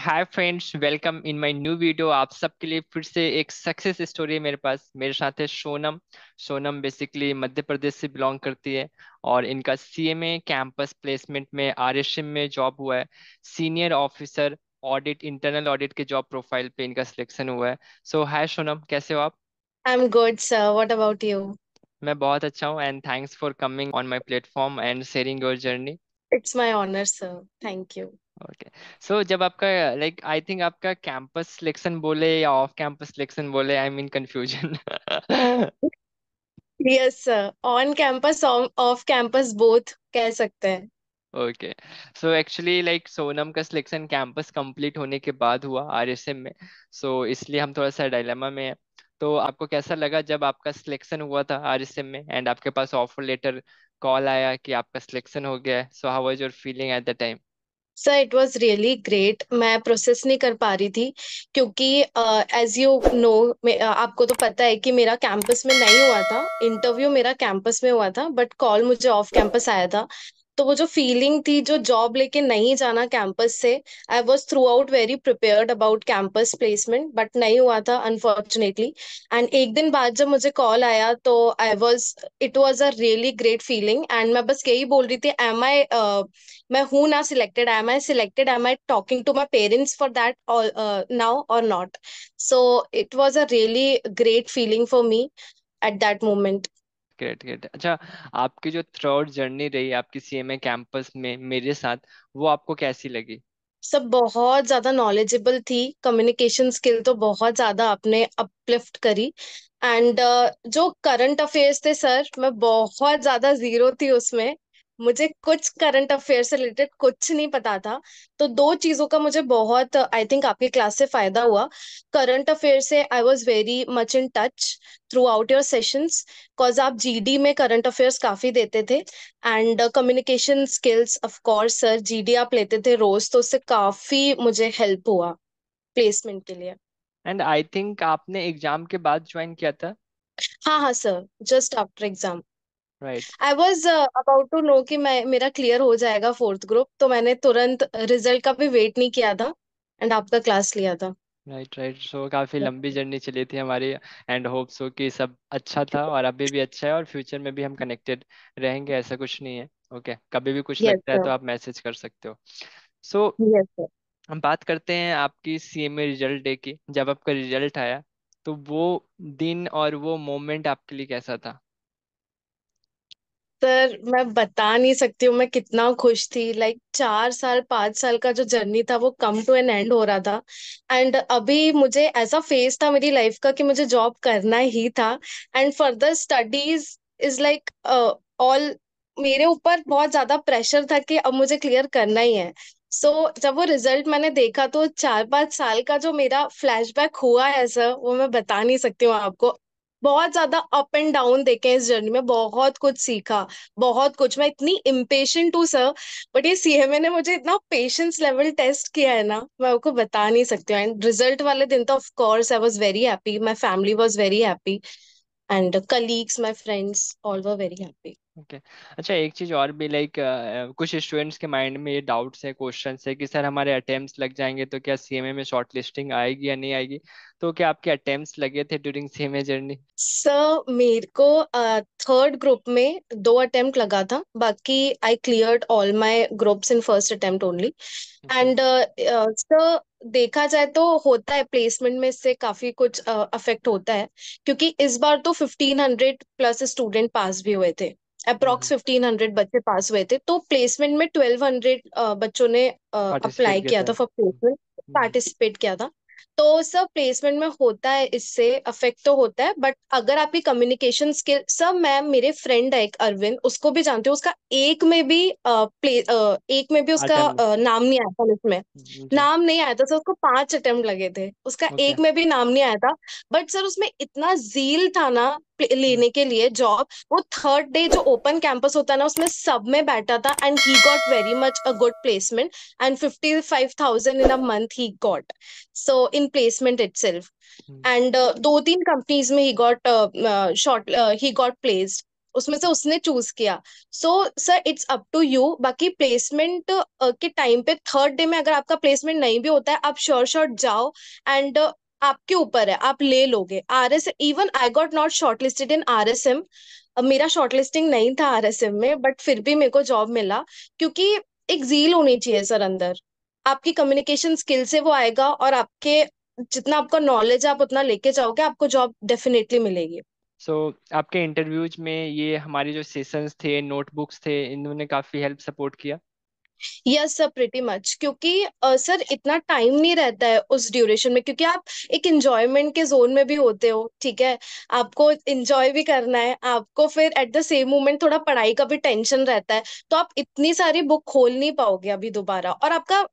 Hi friends welcome in my new video आप सबके लिए फिर से एक सक्सेस स्टोरी मेरे पास मेरे साथ है सोनम सोनम बेसिकली मध्य प्रदेश से बिलोंग करती है और इनका सीएमए कैंपस प्लेसमेंट में आरएसएम में जॉब हुआ है senior officer audit internal audit के जॉब प्रोफाइल पे इनका सिलेक्शन हुआ है सो हाय सोनम कैसे हो आप I am good sir what about you मैं बहुत अच्छा हूँ and thanks for coming on my platform and sharing your journey it's my honour sir thank you okay so जब आपका लाइक आई थिंक आपका कैंपस सिलेक्शन बोले या off campus selection बोले I mean confusion yes on campus off campus both कह सकते हैं okay so actually like Sonam का सिलेक्शन कैंपस कंप्लीट होने के बाद हुआ आरएसएम में सो so, इसलिए हम थोड़ा सा डायलेमा में हैं तो आपको कैसा लगा जब आपका सिलेक्शन हुआ था आरएसएम में एंड आपके पास ऑफर लेटर कॉल आया कि आपका सिलेक्शन हो गया है so how was your feeling at the time sir it was really great मैं प्रोसेस नहीं कर पा रही थी क्योंकि एज यू नो आपको तो पता है कि मेरा कैंपस में नहीं हुआ था इंटरव्यू मेरा कैंपस में हुआ था बट कॉल मुझे ऑफ कैंपस आया था तो वो जो फीलिंग थी जो जॉब लेके नहीं जाना कैंपस से I was throughout very prepared about campus placement but नहीं हुआ था अनफॉर्चुनेटली एंड एक दिन बाद जब मुझे कॉल आया तो I was it was a really great feeling and मैं बस यही बोल रही थी एम आई uh, मैं हूँ ना selected am I selected am I talking to my parents for that now और not so it was a really great feeling for me at that moment great great अच्छा आपकी जो थ्रू आउट जर्नी रही आपकी CMA campus में मेरे साथ वो आपको कैसी लगी सब बहुत ज्यादा नॉलेजेबल थी कम्युनिकेशन स्किल तो बहुत ज्यादा आपने अपलिफ्ट करी एंड uh, जो करंट अफेयर्स थे सर मैं बहुत ज्यादा जीरो थी उसमें मुझे कुछ करंट अफेयर से रिलेटेड कुछ नहीं पता था तो दो चीजों का मुझे बहुत आई थिंक आपके क्लास से फायदा हुआ करंट अफेयर से I was very much in touch throughout your sessions because आप जीडी में करंट अफेयर्स काफी देते थे and communication skills of course sir GD आप लेते थे रोज तो उससे काफी मुझे हेल्प हुआ प्लेसमेंट के लिए एंड आई थिंक आपने एग्जाम के बाद ज्वाइन किया था हाँ हाँ sir just after exam right I was about to know कि मैं मेरा क्लियर हो जाएगा फोर्थ ग्रुप तो मैंने तुरंत रिजल्ट का भी वेट नहीं किया था एंड आपका क्लास लिया था राइट राइट सो काफ़ी लंबी जर्नी चली थी हमारी एंड होप सो कि सब अच्छा था और अभी भी अच्छा है और फ्यूचर में भी हम कनेक्टेड रहेंगे ऐसा कुछ नहीं है ओके okay, कभी भी कुछ yes, लगता sir. है तो आप मैसेज कर सकते हो सो so, yes, sir. हम बात करते हैं आपकी ए रिजल्ट डे की जब आपका रिजल्ट आया तो वो दिन और वो मोमेंट आपके लिए कैसा था सर मैं बता नहीं सकती हूँ मैं कितना खुश थी लाइक like, चार साल पांच साल का जो जर्नी था वो कम टू एन एंड हो रहा था एंड अभी मुझे ऐसा फेज था मेरी लाइफ का कि मुझे जॉब करना ही था and further studies is like all मेरे ऊपर बहुत ज्यादा प्रेशर था कि अब मुझे क्लियर करना ही है सो so, जब वो रिजल्ट मैंने देखा तो चार पांच साल का जो मेरा फ्लैशबैक हुआ है सर वो मैं बता नहीं सकती हूँ आपको बहुत ज्यादा अप एंड डाउन देखे इस जर्नी में बहुत कुछ सीखा बहुत कुछ मैं इतनी इम्पेश हूँ सर बट ये सीएमए ने मुझे इतना पेशेंस लेवल टेस्ट किया है ना मैं आपको बता नहीं सकती हूँ एंड रिजल्ट वाले दिन तो of course I was very happy my family was very happy and colleagues my friends all were very happy okay okay. अच्छा एक चीज और भी लाइक कुछ स्टूडेंट्स के माइंड में ये डाउट्स है क्वेश्चन है कि सर हमारे अटेम्प्ट लग जाएंगे तो क्या सी में शॉर्ट लिस्टिंग आएगी या नहीं आएगी तो क्या आपके अटेम्प्ट लगे थे ड्यूरिंग सीएमए जर्नी सर मेरे को थर्ड uh, ग्रुप में दो अटेम्प्ट लगा था बाकी I clear all my groups in first attempt only and sir देखा जाए तो होता है प्लेसमेंट में इससे काफी कुछ अफेक्ट uh, होता है क्योंकि इस बार तो fifteen hundred plus student pass भी हुए थे अप्रोक्स फिफ्टीन हम्म। हंड्रेड बच्चे पास हुए थे तो प्लेसमेंट में ट्वेल्व हंड्रेड बच्चों ने अप्लाई किया था फॉर प्लेसमेंट पार्टिसिपेट किया था तो सर प्लेसमेंट में होता है इससे अफेक्ट तो होता है बट अगर आपकी कम्युनिकेशन स्किल सर मैम मेरे फ्रेंड है एक अरविंद उसको भी जानते हो उसका एक में भी आ, प्ले आ, एक में भी उसका आ, नाम नहीं आया था उसमें हम्म, नाम नहीं आया था सर उसको पांच अटेम्प्ट लगे थे उसका okay. एक में भी नाम नहीं आया था बट सर उसमें इतना जील था ना लेने के लिए जॉब वो थर्ड डे जो ओपन कैंपस होता है ना उसमें सब में बैठा था and he got very much a good placement and fifty five thousand in a month he got so in placement itself and दो तीन कंपनीज में he got short he got placed उसमें से उसने चूज किया so sir it's up to you बाकी placement uh, के time पे थर्ड डे में अगर आपका प्लेसमेंट नहीं भी होता है आप श्योर श्योर जाओ एंड आपके ऊपर है आप ले लोगे R S even I got not shortlisted in R S M मेरा शॉर्टलिस्टिंग नहीं था आर एस एम में बट फिर भी मेरे को जॉब मिला क्योंकि एक जील होनी चाहिए सर अंदर आपकी कम्युनिकेशन स्किल से वो आएगा और आपके जितना आपका नॉलेज आप उतना लेके जाओगे आपको जॉब डेफिनेटली मिलेगी सो so, आपके इंटरव्यूज में ये हमारे जो सेशंस थे नोटबुक्स थे इन्होंने काफी हेल्प सपोर्ट किया यस सर प्रिटी मच क्योंकि सर uh, इतना टाइम नहीं रहता है उस ड्यूरेशन में क्योंकि आप एक इंजॉयमेंट के जोन में भी होते हो ठीक है आपको इंजॉय भी करना है आपको फिर एट द सेम मोमेंट थोड़ा पढ़ाई का भी टेंशन रहता है तो आप इतनी सारी बुक खोल नहीं पाओगे अभी दोबारा और आपका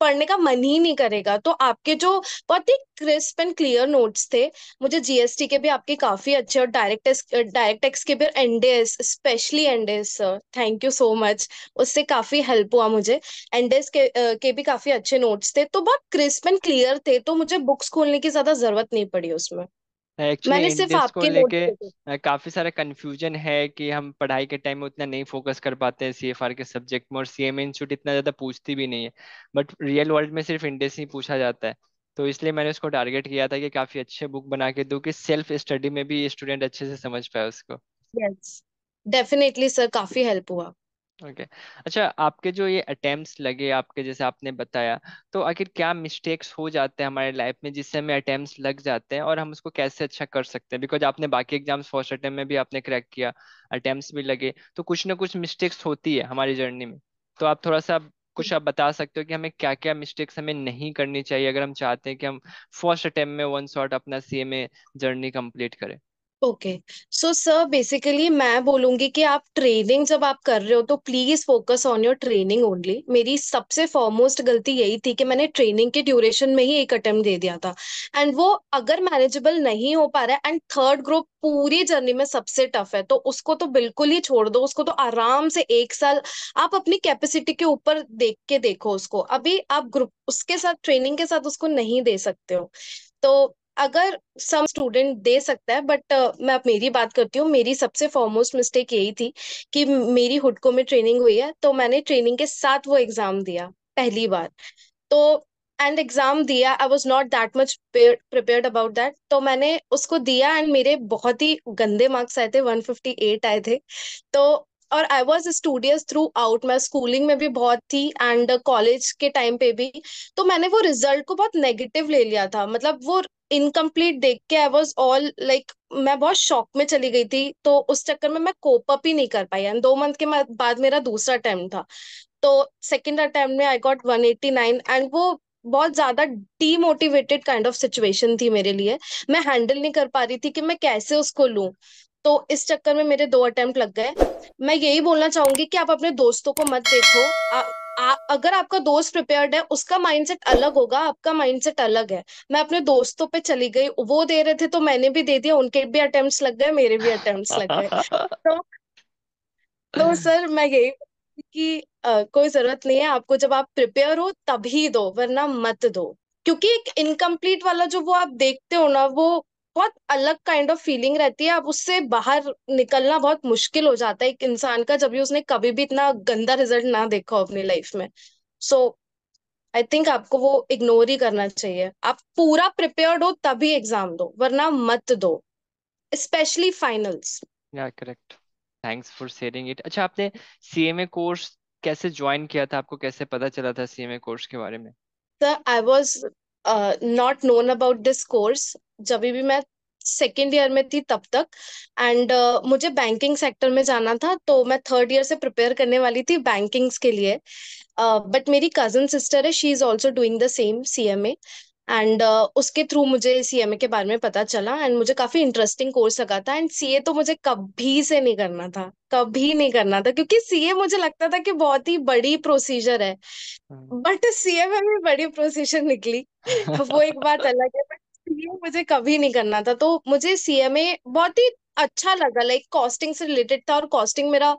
पढ़ने का मन ही नहीं करेगा तो आपके जो बहुत ही क्रिस्प एंड क्लियर नोट्स थे मुझे जीएसटी के भी आपके काफी अच्छे और डायरेक्ट डायरेक्ट एक्स के भी NDS specially NDS sir thank you so much उससे काफी हेल्प हुआ मुझे एनडीएस के के भी काफी अच्छे नोट्स थे तो बहुत क्रिस्प एंड क्लियर थे तो मुझे बुक्स खोलने की ज्यादा जरूरत नहीं पड़ी उसमें एक्चुअली मैंने सिर्फ इंग्लिश को आपके नोट लेके देखे काफी सारा कंफ्यूजन है कि हम पढ़ाई के टाइम में उतना नहीं फोकस कर पाते हैं सीएफआर के सब्जेक्ट में और सीएम इंस्टीट्यूट इतना ज्यादा पूछती भी नहीं है बट रियल वर्ल्ड में सिर्फ इंडेस ही पूछा जाता है तो इसलिए मैंने उसको टारगेट किया था कि काफी अच्छे बुक बना के दूं कि सेल्फ स्टडी में भी स्टूडेंट अच्छे से समझ पाए उसको यस डेफिनेटली सर काफी हेल्प हुआ ओके okay. अच्छा आपके जो ये अटेम्प्ट्स लगे आपके जैसे आपने बताया तो आखिर क्या मिस्टेक्स हो जाते हैं हमारे लाइफ में जिससे हमें अटेम्प्ट्स लग जाते हैं और हम उसको कैसे अच्छा कर सकते हैं बिकॉज आपने बाकी एग्जाम्स फर्स्ट अटेम्प्ट में भी आपने क्रैक किया अटेम्प्ट्स भी लगे तो कुछ ना कुछ मिस्टेक्स होती है हमारी जर्नी में तो आप थोड़ा सा कुछ आप बता सकते हो कि हमें क्या क्या मिस्टेक्स हमें नहीं करनी चाहिए अगर हम चाहते हैं कि हम फर्स्ट अटेम्प्ट में वन शॉट अपना सी जर्नी कम्प्लीट करें ओके सो सर बेसिकली मैं बोलूंगी कि आप ट्रेनिंग जब आप कर रहे हो तो please focus on your training only मेरी सबसे फॉरमोस्ट गलती यही थी कि मैंने ट्रेनिंग के ड्यूरेशन में ही एक अटेम्प्ट दे दिया था एंड वो अगर मैनेजेबल नहीं हो पा रहा है एंड थर्ड ग्रुप पूरी जर्नी में सबसे टफ है तो उसको तो बिल्कुल ही छोड़ दो उसको तो आराम से एक साल आप अपनी कैपेसिटी के ऊपर देख के देखो उसको अभी आप ग्रुप उसके साथ ट्रेनिंग के साथ उसको नहीं दे सकते हो तो अगर सम स्टूडेंट दे सकता है बट uh, मैं अब मेरी बात करती हूँ मेरी सबसे फॉरमोस्ट मिस्टेक यही थी कि मेरी हुडको में ट्रेनिंग हुई है तो मैंने ट्रेनिंग के साथ वो एग्जाम दिया पहली बार तो एंड एग्जाम दिया I was not that much prepare about that तो मैंने उसको दिया एंड मेरे बहुत ही गंदे मार्क्स आए थे 158 आए थे तो और I was studious throughout मैं स्कूलिंग में भी बहुत थी एंड कॉलेज के टाइम पे भी तो मैंने वो रिजल्ट को बहुत नेगेटिव ले लिया था मतलब वो इनकम्प्लीट देख के आई वॉज ऑल लाइक मैं बहुत शॉक में चली गई थी तो उस चक्कर में मैं कोप अप ही नहीं कर पाई एंड दो मंथ के बाद मेरा दूसरा अटेम्प्ट था तो सेकेंड अटेम्प्ट में I got one eighty nine and वो बहुत ज्यादा डीमोटिवेटेड काइंड ऑफ सिचुएशन थी मेरे लिए मैं हैंडल नहीं कर पा रही थी कि मैं कैसे उसको लूँ तो इस चक्कर में मेरे दो अटेम्प्ट लग गए मैं यही बोलना चाहूंगी कि आप अपने दोस्तों को मत देखो आ, आ, अगर आपका दोस्त प्रिपेयर्ड है उसका माइंडसेट अलग होगा आपका माइंडसेट अलग है मैं अपने दोस्तों पे चली गई वो दे रहे थे तो मैंने भी दे दिया उनके भी अटेम्प्ट लग गए मेरे भी अटेम्प्ट लग गए तो, तो सर मैं यही कि आ, कोई जरूरत नहीं है आपको जब आप प्रिपेयर हो तभी दो वरना मत दो क्योंकि एक इनकम्प्लीट वाला जो वो आप देखते हो ना वो बहुत अलग काइंड ऑफ फीलिंग रहती है अब उससे बाहर निकलना बहुत मुश्किल हो जाता है एक इंसान का जब भी उसने कभी भी इतना गंदा रिजल्ट ना देखा हो अपनी लाइफ में सो आई थिंक आपको वो इग्नोर ही करना चाहिए आप पूरा प्रिपेयर्ड हो तभी एग्जाम दो वरना मत दो स्पेशली फाइनल्स या correct thanks for sharing it अच्छा आपने सीएमए कोर्स कैसे ज्वाइन किया था आपको कैसे पता चला था सीएमए कोर्स के बारे में sir I was not known about this course जब भी मैं सेकेंड ईयर में थी तब तक एंड uh, मुझे बैंकिंग सेक्टर में जाना था तो मैं थर्ड ईयर से प्रिपेयर करने वाली थी बैंकिंग्स के लिए बट uh, मेरी कजन सिस्टर है she is also doing the same C M A and uh, उसके थ्रू मुझे सी एम ए के बारे में पता चला एंड मुझे काफी इंटरेस्टिंग कोर्स लगा था एंड सी ए तो मुझे कभी से नहीं करना था कभी नहीं करना था क्योंकि सी ए मुझे लगता था कि बहुत ही बड़ी प्रोसीजर है बट हाँ। सीए में भी बड़ी प्रोसीजर निकली वो एक बात अलग है बट सी ए मुझे कभी नहीं करना था तो मुझे सीए में बहुत ही अच्छा लगा लाइक कॉस्टिंग से रिलेटेड था और कॉस्टिंग मेरा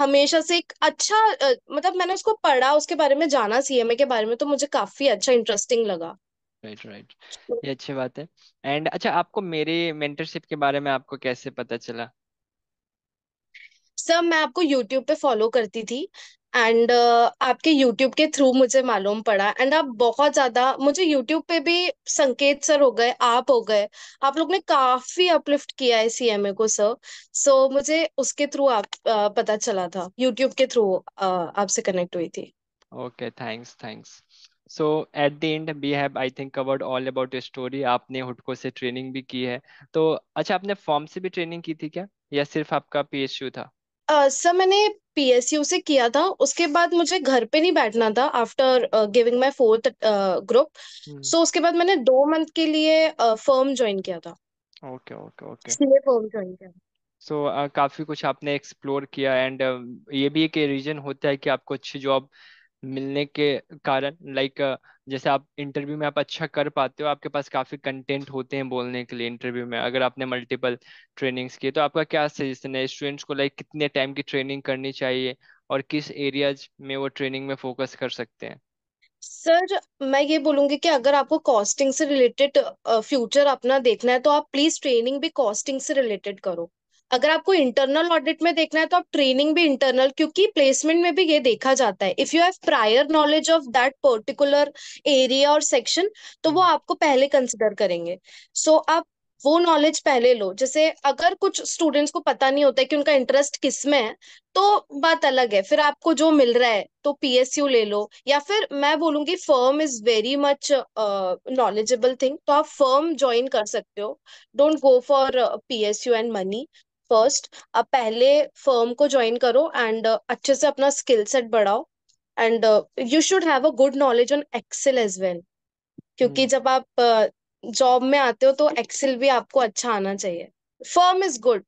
हमेशा से एक अच्छा मतलब मैंने उसको पढ़ा उसके बारे में जाना सीएमए के बारे में तो मुझे काफी अच्छा इंटरेस्टिंग लगा राइट राइट तो ये अच्छी बात है एंड अच्छा आपको मेरे मेंटरशिप के बारे में आपको कैसे पता चला सर मैं आपको यूट्यूब पे फॉलो करती थी एंड uh, आपके यूट्यूब के थ्रू मुझे मालूम पड़ा एंड आप बहुत ज्यादा मुझे यूट्यूब पे भी संकेत सर हो गए आप हो गए आप लोग ने काफी अपलिफ्ट किया है सीएमए को सर सो so, मुझे उसके थ्रू आप uh, पता चला था यूट्यूब के थ्रू uh, आपसे कनेक्ट हुई थी okay thanks thanks so at the end we have I think covered all about your story आपने हुडको से ट्रेनिंग भी की है तो अच्छा आपने फॉर्म से भी ट्रेनिंग की थी क्या या सिर्फ आपका पीएसयू था सर uh, मैंने पीएसयू से किया था उसके बाद मुझे घर पे नहीं बैठना था after giving my fourth group so उसके बाद मैंने दो मंथ के लिए फर्म uh, ज्वाइन किया था ओके ओके ओके इसलिए फर्म ज्वाइन किया सो so, uh, काफी कुछ आपने एक्सप्लोर किया एंड uh, ये भी एक रीजन होता है कि आपको अच्छी जॉब job... मिलने के कारण लाइक जैसे आप इंटरव्यू में आप अच्छा कर पाते हो आपके पास काफी कंटेंट होते हैं बोलने के लिए इंटरव्यू में अगर आपने मल्टीपल ट्रेनिंग्स किए तो आपका क्या सजेशन है स्टूडेंट्स को लाइक कितने टाइम की ट्रेनिंग करनी चाहिए और किस एरियाज में वो ट्रेनिंग में फोकस कर सकते हैं सर मैं ये बोलूंगी कि अगर आपको कॉस्टिंग से रिलेटेड फ्यूचर अपना देखना है तो आप प्लीज ट्रेनिंग भी कॉस्टिंग से रिलेटेड करो अगर आपको इंटरनल ऑडिट में देखना है तो आप ट्रेनिंग भी इंटरनल क्योंकि प्लेसमेंट में भी ये देखा जाता है if you have prior knowledge of that particular area और सेक्शन तो वो hmm. आपको पहले कंसिडर करेंगे सो so, आप वो नॉलेज पहले लो जैसे अगर कुछ स्टूडेंट्स को पता नहीं होता है कि उनका इंटरेस्ट किस में है तो बात अलग है फिर आपको जो मिल रहा है तो पीएसयू ले लो या फिर मैं बोलूंगी firm is very much knowledgeable thing तो आप फर्म ज्वाइन कर सकते हो don't go for PSU and money first आप पहले फर्म को ज्वाइन करो एंड uh, अच्छे से अपना स्किल सेट बढ़ाओ and you should have a good knowledge on excel as well क्योंकि hmm. जब आप जॉब uh, में आते हो तो एक्सेल भी आपको अच्छा आना चाहिए firm is good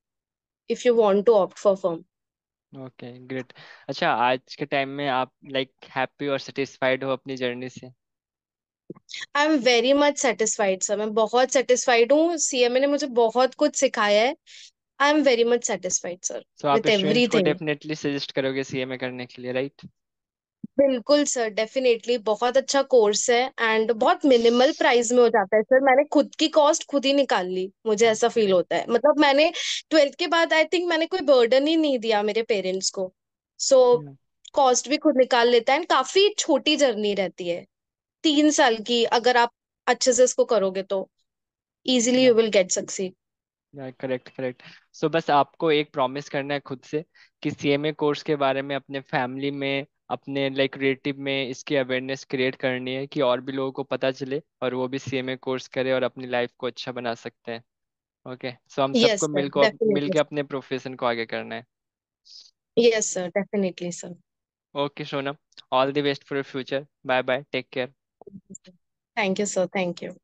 if you want to opt for firm okay great अच्छा आज के टाइम में आप लाइक हैप्पी और सेटिस्फाइड हो अपनी जर्नी से I am very much satisfied sir मैं बहुत सेटिस्फाइड हूँ सीएमए ने मुझे बहुत कुछ सिखाया है I am very much satisfied sir तो आप स्टूडेंट्स को डेफिनेटली सजेस्ट करोगे सीएमए करने के लिए राइट बिल्कुल सर डेफिनेटली बहुत अच्छा कोर्स है एंड बहुत मिनिमल प्राइस में हो जाता है सर मैंने खुद की कॉस्ट खुद ही निकाल ली मुझे ऐसा फील होता है मतलब मैंने ट्वेल्थ के बाद आई थिंक मैंने कोई बर्डन ही नहीं दिया मेरे पेरेंट्स को सो so, कॉस्ट hmm. भी खुद निकाल लेता है एंड काफी छोटी जर्नी रहती है तीन साल की अगर आप अच्छे से इसको करोगे तो easily you will get succeed correct correct so बस आपको एक प्रॉमिस करना है खुद से कि सीएमए कोर्स के बारे में अपने फैमिली में अपने लाइक like, रिलेटिव में इसकी अवेयरनेस क्रिएट करनी है कि और भी लोगों को पता चले और वो भी सीएमए कोर्स करे और अपनी लाइफ को अच्छा बना सकते हैं ओके सो हम yes, सबको मिलकर मिलकर अपने प्रोफेशन को आगे करना है yes sir definitely sir okay Sonam all the best for your future bye bye take care thank you sir thank you